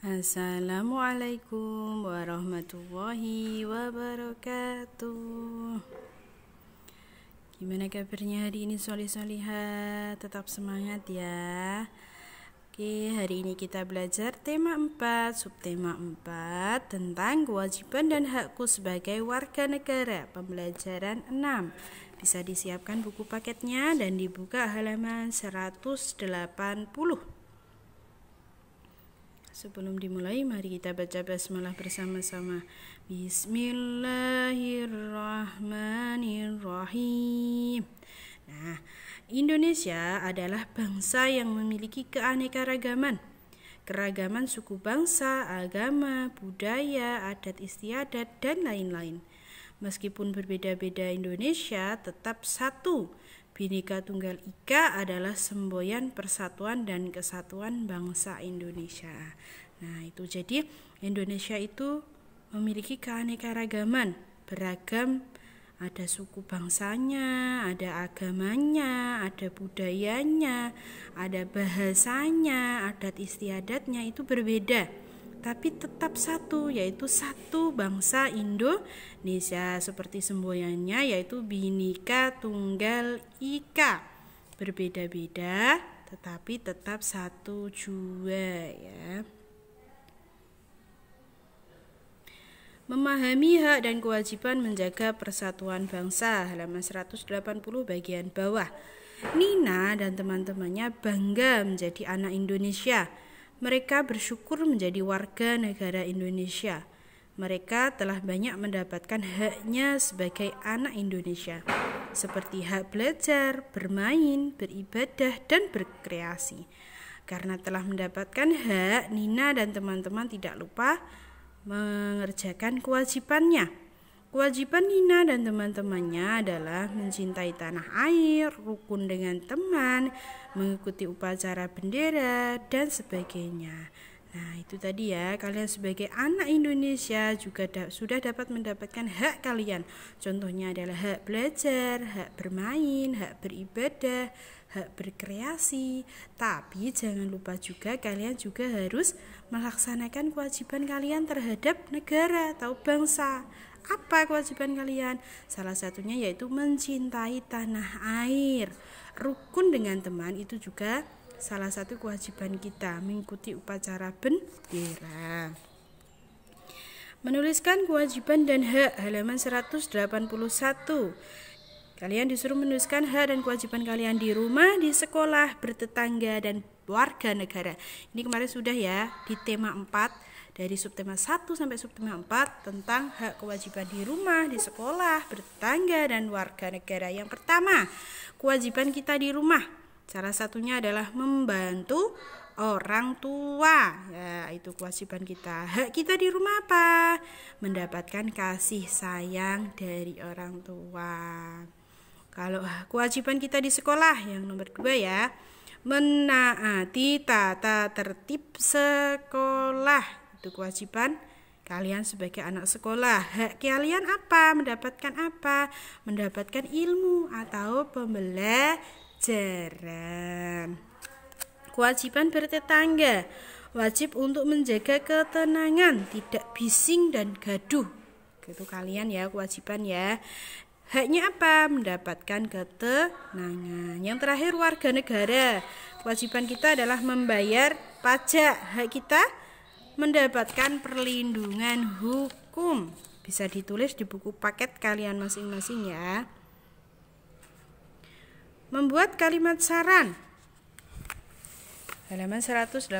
Assalamualaikum warahmatullahi wabarakatuh Gimana kabarnya hari ini solih soliha Tetap semangat ya Oke hari ini kita belajar tema 4 Subtema 4 Tentang kewajiban dan hakku sebagai warga negara Pembelajaran 6 Bisa disiapkan buku paketnya dan dibuka halaman 180 Sebelum dimulai, mari kita baca basmalah bersama-sama. Bismillahirrahmanirrahim. Nah, Indonesia adalah bangsa yang memiliki keanekaragaman. Keragaman suku bangsa, agama, budaya, adat istiadat, dan lain-lain. Meskipun berbeda-beda Indonesia, tetap satu, Bhinneka Tunggal Ika adalah semboyan persatuan dan kesatuan bangsa Indonesia. Nah, itu jadi Indonesia itu memiliki keanekaragaman, beragam ada suku bangsanya, ada agamanya, ada budayanya, ada bahasanya, adat istiadatnya itu berbeda tapi tetap satu yaitu satu bangsa Indonesia seperti semboyannya yaitu binika Tunggal Ika berbeda-beda tetapi tetap satu jua ya memahami hak dan kewajiban menjaga persatuan bangsa halaman 180 bagian bawah Nina dan teman-temannya bangga menjadi anak Indonesia mereka bersyukur menjadi warga negara Indonesia. Mereka telah banyak mendapatkan haknya sebagai anak Indonesia, seperti hak belajar, bermain, beribadah, dan berkreasi. Karena telah mendapatkan hak, Nina dan teman-teman tidak lupa mengerjakan kewajibannya. Kewajiban Nina dan teman-temannya adalah mencintai tanah air, rukun dengan teman, mengikuti upacara bendera, dan sebagainya. Nah, itu tadi ya, kalian sebagai anak Indonesia juga da sudah dapat mendapatkan hak kalian. Contohnya adalah hak belajar, hak bermain, hak beribadah, hak berkreasi. Tapi jangan lupa juga kalian juga harus melaksanakan kewajiban kalian terhadap negara atau bangsa. Apa kewajiban kalian? Salah satunya yaitu mencintai tanah air. Rukun dengan teman itu juga salah satu kewajiban kita mengikuti upacara bendera. Menuliskan kewajiban dan hak halaman 181. Kalian disuruh menuliskan hak dan kewajiban kalian di rumah, di sekolah, bertetangga, dan warga negara. Ini kemarin sudah ya di tema 4 dari subtema 1 sampai subtema 4 tentang hak kewajiban di rumah, di sekolah, bertangga dan warga negara. Yang pertama, kewajiban kita di rumah. Salah satunya adalah membantu orang tua. Ya, itu kewajiban kita. Hak kita di rumah apa? Mendapatkan kasih sayang dari orang tua. Kalau kewajiban kita di sekolah yang nomor dua ya, menaati tata tertib sekolah itu kewajiban kalian sebagai anak sekolah. Hak kalian apa? Mendapatkan apa? Mendapatkan ilmu atau pembelajaran. Kewajiban bertetangga. Wajib untuk menjaga ketenangan, tidak bising dan gaduh. itu kalian ya kewajiban ya. Haknya apa? Mendapatkan ketenangan. Yang terakhir warga negara. Kewajiban kita adalah membayar pajak. Hak kita mendapatkan perlindungan hukum. Bisa ditulis di buku paket kalian masing-masing ya. Membuat kalimat saran. Halaman 181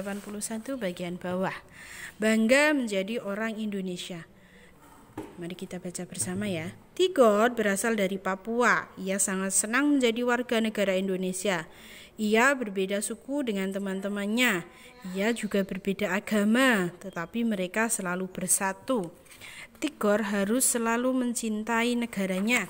bagian bawah. Bangga menjadi orang Indonesia. Mari kita baca bersama ya. Tigor berasal dari Papua. Ia sangat senang menjadi warga negara Indonesia. Ia berbeda suku dengan teman-temannya. Ia juga berbeda agama, tetapi mereka selalu bersatu. Tigor harus selalu mencintai negaranya.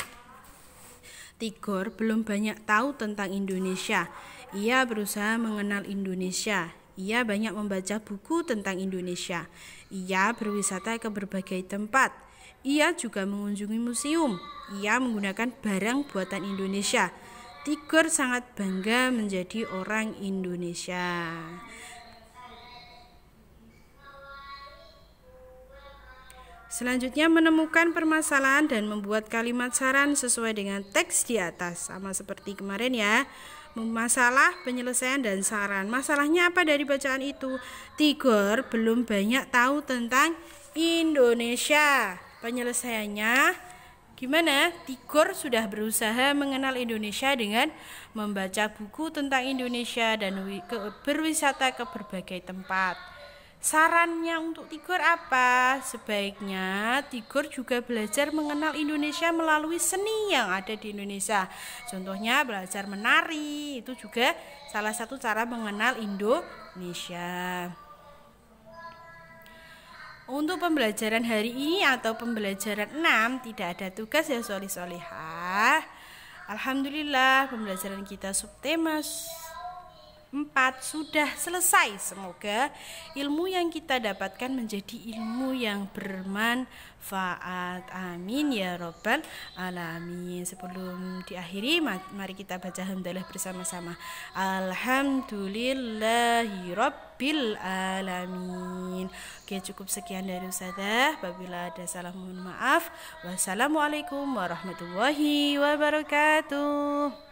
Tigor belum banyak tahu tentang Indonesia. Ia berusaha mengenal Indonesia. Ia banyak membaca buku tentang Indonesia. Ia berwisata ke berbagai tempat. Ia juga mengunjungi museum. Ia menggunakan barang buatan Indonesia Tigor sangat bangga menjadi orang Indonesia. Selanjutnya menemukan permasalahan dan membuat kalimat saran sesuai dengan teks di atas. Sama seperti kemarin ya. Masalah, penyelesaian dan saran. Masalahnya apa dari bacaan itu? Tigor belum banyak tahu tentang Indonesia. Penyelesaiannya Gimana Tigor sudah berusaha mengenal Indonesia dengan membaca buku tentang Indonesia dan berwisata ke berbagai tempat. Sarannya untuk Tigor apa? Sebaiknya Tigor juga belajar mengenal Indonesia melalui seni yang ada di Indonesia. Contohnya belajar menari, itu juga salah satu cara mengenal Indonesia. Untuk pembelajaran hari ini atau pembelajaran 6 tidak ada tugas ya soli solihah. Alhamdulillah pembelajaran kita subtema 4 sudah selesai. Semoga ilmu yang kita dapatkan menjadi ilmu yang bermanfaat. Amin ya robbal alamin. Sebelum diakhiri mari kita baca hamdalah bersama-sama. Alhamdulillahirabbil alamin. Oke, cukup sekian dari Ustazah. Apabila ada salah mohon maaf. Wassalamualaikum warahmatullahi wabarakatuh.